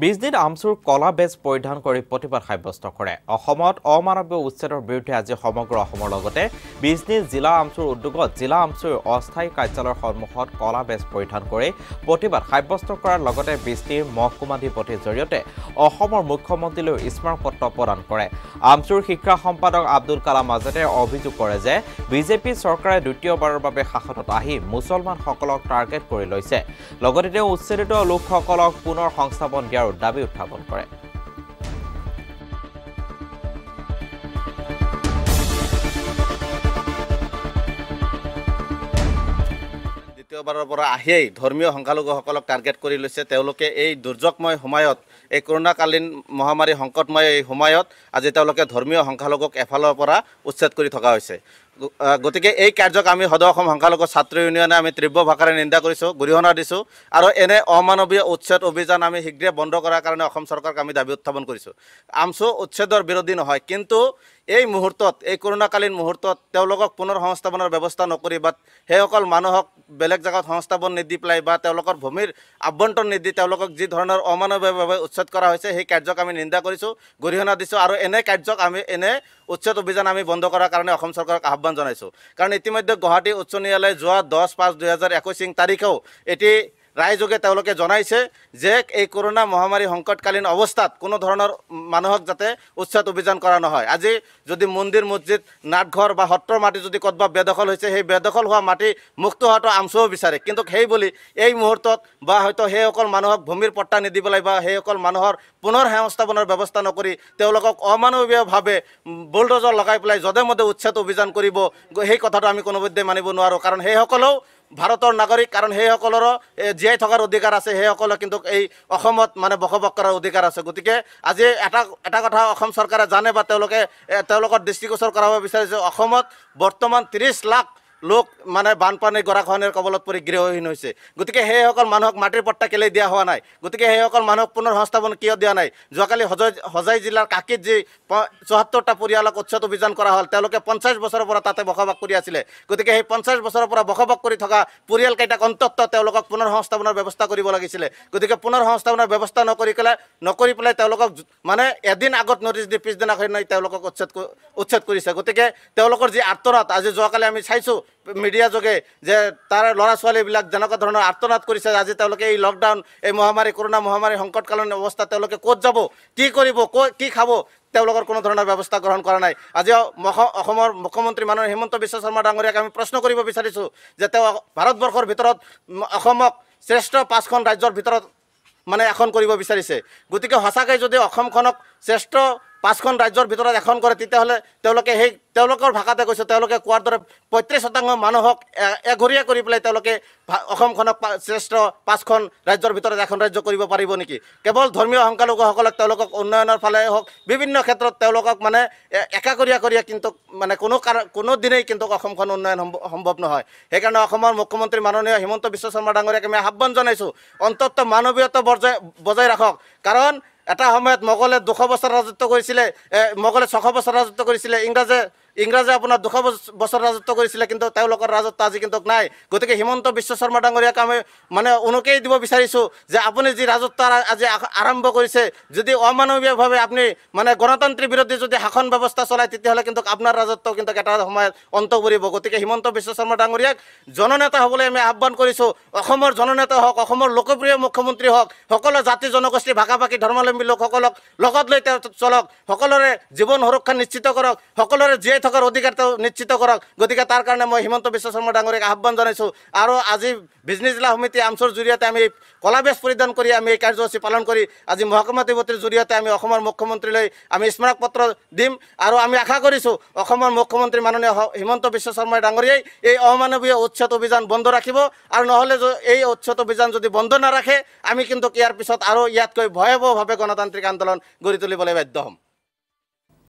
বিশ দিন আমচুৰ কলা বেজ পৰিধান কৰি প্ৰতিবাদ সাব্যস্ত কৰে অসমত অমানৱীয় উচ্ছেদৰ বিৰুদ্ধে আজি সমগ্ৰ অসমৰ লগতে বিশ দিন জিলা আমচুৰ উদ্যোগত জিলা আমচুৰ অস্থায়ী কাৰ্যালয়ৰ সন্মুখত কলা বেজ পৰিধান কৰি প্ৰতিবাদ সাব্যস্ত কৰাৰ লগতে বিশ দিন মহকুমাধিপতিৰ জৰিয়তে অসমৰ মুখ্যমন্ত্ৰীলৈ স্মাৰক পত্ৰ প্ৰদান কৰে আমচুৰ শিক্ষা সম্পাদক আব্দুল কালাম আজাদে অভিযোগ কৰে যে বিজেপি চৰকাৰে দ্বিতীয়বাৰৰ বাবে শাসনত আহি মুছলমানসকলক টাৰ্গেট কৰি লৈছে লগতে তেওঁ উচ্ছেদিত লোকসকলক পুনৰ সংস্থাপন দিয়াৰ বিচাৰৰ দাবী উত্থাপন কৰে দ্বিতীয়বাৰৰ পৰা আহিয়েই ধৰ্মীয় সংখ্যালঘুসকলক টাৰ্গেট কৰি লৈছে তেওঁলোকে এই দুৰ্যোগময় সময়ত এই কৰোণাকালীন মহামাৰী সংকটময় এই সময়ত আজি তেওঁলোকে ধৰ্মীয় সংখ্যালঘুক এফালৰ পৰা উচ্ছেদ কৰি থকা হৈছে গতিকে এই কাৰ্যক আমি সদৌ অসম সংখ্যালঘু ছাত্ৰ ইউনিয়নে আমি তীব্ৰ ভাষাৰে নিন্দা কৰিছোঁ গৰিহণা দিছোঁ আৰু এনে অমানৱীয় উচ্ছেদ অভিযান আমি শীঘ্ৰে বন্ধ কৰাৰ কাৰণে অসম চৰকাৰক আমি দাবী উত্থাপন কৰিছোঁ আমচু উচ্ছেদৰ বিৰোধী নহয় কিন্তু এই মুহূৰ্তত এই কৰোণাকালীন মুহূৰ্তত তেওঁলোকক পুনৰ সংস্থাপনৰ ব্যৱস্থা নকৰি বা সেইসকল মানুহক বেলেগ জেগাত সংস্থাপন নিদি পেলাই বা তেওঁলোকৰ ভূমিৰ আভ্যন্তৰ নিদি তেওঁলোকক যি ধৰণৰ অমানৱীয়ভাৱে উচ্ছেদ কৰা হৈছে সেই কাৰ্যক আমি নিন্দা কৰিছোঁ গৰিহণা দিছোঁ আৰু এনে কাৰ্যক আমি এনে উচ্ছেদ অভিযান আমি বন্ধ কৰাৰ কাৰণে অসম চৰকাৰক আহ্বান জনাইছোঁ কাৰণ ইতিমধ্যে গুৱাহাটী উচ্চ ন্যায়ালয়ে যোৱা দহ পাঁচ দুহেজাৰ একৈছ তাৰিখেও এটি ৰাইজকে তেওঁলোকে জনাইছে যে এই কৰোণা মহামাৰী সংকটকালীন অৱস্থাত কোনো ধৰণৰ মানুহক যাতে উচ্ছেদ অভিযান কৰা নহয় আজি যদি মন্দিৰ মছজিদ নাটঘৰ বা সত্ৰৰ মাটি যদি ক'ৰবাত বেদখল হৈছে সেই বেদখল হোৱা মাটি মুক্ত হোৱাটো আমচুৱ বিচাৰে কিন্তু সেই বুলি এই মুহূৰ্তত বা হয়তো সেইসকল মানুহক ভূমিৰ পট্টা নিদি পেলাই বা সেইসকল মানুহৰ পুনৰ সংস্থাপনৰ ব্যৱস্থা নকৰি তেওঁলোকক অমানৱীয়ভাৱে বুলডজৰ লগাই পেলাই যধে মধ্যে উচ্ছেদ অভিযান কৰিব সেই কথাটো আমি কোনোপধ্যে মানিব নোৱাৰোঁ কাৰণ সেইসকলেও ভাৰতৰ নাগৰিক কাৰণ সেইসকলৰো জীয়াই থকাৰ অধিকাৰ আছে সেইসকলে কিন্তু এই অসমত মানে বসবাস কৰাৰ অধিকাৰ আছে গতিকে আজি এটা এটা কথা অসম চৰকাৰে জানে বা তেওঁলোকে তেওঁলোকৰ দৃষ্টিগোচৰ কৰাব বিচাৰিছে অসমত বৰ্তমান ত্ৰিছ লাখ লোক মানে বানপানীৰ গৰাখনৰ কবলত পৰি গৃহহীন হৈছে গতিকে সেইসকল মানুহক মাটিৰ পট্টা কেলেই দিয়া হোৱা নাই গতিকে সেইসকল মানুহক পুনৰ সংস্থাপন কিয় দিয়া নাই যোৱাকালি হজাই হজাই জিলাৰ কাকিত যি চৌসত্তৰটা পৰিয়ালক উৎসত অভিযান কৰা হ'ল তেওঁলোকে পঞ্চাছ বছৰৰ পৰা তাতে বসবাস কৰি আছিলে গতিকে সেই পঞ্চাছ বছৰৰ পৰা বসবাস কৰি থকা পৰিয়ালকেইটাক অন্তত তেওঁলোকক পুনৰ সংস্থাপনৰ ব্যৱস্থা কৰিব লাগিছিলে গতিকে পুনৰ সংস্থাপনৰ ব্যৱস্থা নকৰি পেলাই নকৰি পেলাই তেওঁলোকক মানে এদিন আগত নটিছ দি পিছদিনাখনি তেওঁলোকক উচ্ছেদ উচ্ছেদ কৰিছে গতিকে তেওঁলোকৰ যি আঁতৰত আজি যোৱাকালি আমি চাইছোঁ মিডিয়া যোগে যে তাৰ লড়া ছোৱালীবিলাক যেনেকুৱা ধরনের আর্তনাদ করেছে আজি তেওঁলোকে এই লকডাউন এই মহামারী করোনা মহামারী সংকটকালীন অবস্থা তেওঁলোকে কত যাব কি করব কি খাব তেওঁলোকৰ কোনো ধৰণৰ ব্যৱস্থা গ্ৰহণ কৰা নাই আজি অসমৰ মুখ্যমন্ত্ৰী মাননীয় হিমন্ত বিশ্ব শৰ্মা ডাঙৰীয়াক আমি প্ৰশ্ন কৰিব বিচাৰিছোঁ যে তেওঁ ভাৰতবৰ্ষৰ ভিতৰত অসমক শ্ৰেষ্ঠ পাঁচখন ৰাজ্যৰ ভিতৰত মানে এখন কৰিব বিচাৰিছে গতিকে সঁচাকৈ যদি অসমখনক শ্ৰেষ্ঠ পাঁচখন ৰাজ্যৰ ভিতৰত এখন কৰে তেতিয়াহ'লে তেওঁলোকে সেই তেওঁলোকৰ ভাষাতে কৈছোঁ তেওঁলোকে কোৱাৰ দৰে পঁয়ত্ৰিছ শতাংশ মানুহক এঘৰীয়া কৰি পেলাই তেওঁলোকে অসমখনক শ্ৰেষ্ঠ পাঁচখন ৰাজ্যৰ ভিতৰত এখন ৰাজ্য কৰিব পাৰিব নেকি কেৱল ধৰ্মীয় সংখ্যালঘুসকলক তেওঁলোকক উন্নয়নৰ ফালে হওক বিভিন্ন ক্ষেত্ৰত তেওঁলোকক মানে একাকৰীয়া কৰিয়ে কিন্তু মানে কোনো কাৰণ কোনোদিনেই কিন্তু অসমখন উন্নয়ন সম্ভৱ নহয় সেইকাৰণে অসমৰ মুখ্যমন্ত্ৰী মাননীয় হিমন্ত বিশ্ব শৰ্মা ডাঙৰীয়াক আমি আহ্বান জনাইছোঁ অন্তত মানৱীয়তা বজাই বজাই ৰাখক কাৰণ এটা সময়ত মোগলে দুশ বছৰ ৰাজত্ব কৰিছিলে মোগলে ছশ বছৰ ৰাজত্ব কৰিছিলে ইংৰাজে ইংৰাজে আপোনাৰ দুশ বছৰ ৰাজত্ব কৰিছিলে কিন্তু তেওঁলোকৰ ৰাজত্ব আজি কিন্তু নাই গতিকে হিমন্ত বিশ্ব শৰ্মা ডাঙৰীয়াক আমি মানে অনুকেই দিব বিচাৰিছোঁ যে আপুনি যি ৰাজত্ব আজি আৰম্ভ কৰিছে যদি অমানৱীয়ভাৱে আপুনি মানে গণতান্ত্ৰিক বিৰোধী যদি শাসন ব্যৱস্থা চলায় তেতিয়াহ'লে কিন্তু আপোনাৰ ৰাজত্ব কিন্তু এটা সময়ত অন্ত পৰিব গতিকে হিমন্ত বিশ্ব শৰ্মা ডাঙৰীয়াক জননেতা হ'বলৈ আমি আহ্বান কৰিছোঁ অসমৰ জননেতা হওক অসমৰ লোকপ্ৰিয় মুখ্যমন্ত্ৰী হওক সকলো জাতি জনগোষ্ঠীৰ ভাষা ভাষী ধৰ্মাৱলম্বী লোকসকলক লগত লৈ তেওঁ চলক সকলোৰে জীৱন সুৰক্ষা নিশ্চিত কৰক সকলোৰে জীয়াই থকাৰ অধিকাৰটো নিশ্চিত কৰক গতিকে তাৰ কাৰণে মই হিমন্ত বিশ্ব শৰ্মা ডাঙৰীয়াক আহ্বান জনাইছোঁ আৰু আজি বিজনেছ জিলা সমিতি আমচৰ জৰিয়তে আমি কলাবেশ পৰিধান কৰি আমি এই কাৰ্যসূচী পালন কৰি আজি মহকুমা তিব্বতীৰ জৰিয়তে আমি অসমৰ মুখ্যমন্ত্ৰীলৈ আমি স্মাৰক পত্ৰ দিম আৰু আমি আশা কৰিছোঁ অসমৰ মুখ্যমন্ত্ৰী মাননীয় হিমন্ত বিশ্ব শৰ্মাই ডাঙৰীয়াই এই অমানৱীয় উচ্ছেদ অভিযান বন্ধ ৰাখিব আৰু নহ'লে এই উচ্ছেদ অভিযান যদি বন্ধ নাৰাখে আমি কিন্তু ইয়াৰ পিছত আৰু ইয়াতকৈ ভয়াৱহভাৱে গণতান্ত্ৰিক আন্দোলন গঢ়ি তুলিবলৈ বাধ্য হ'ম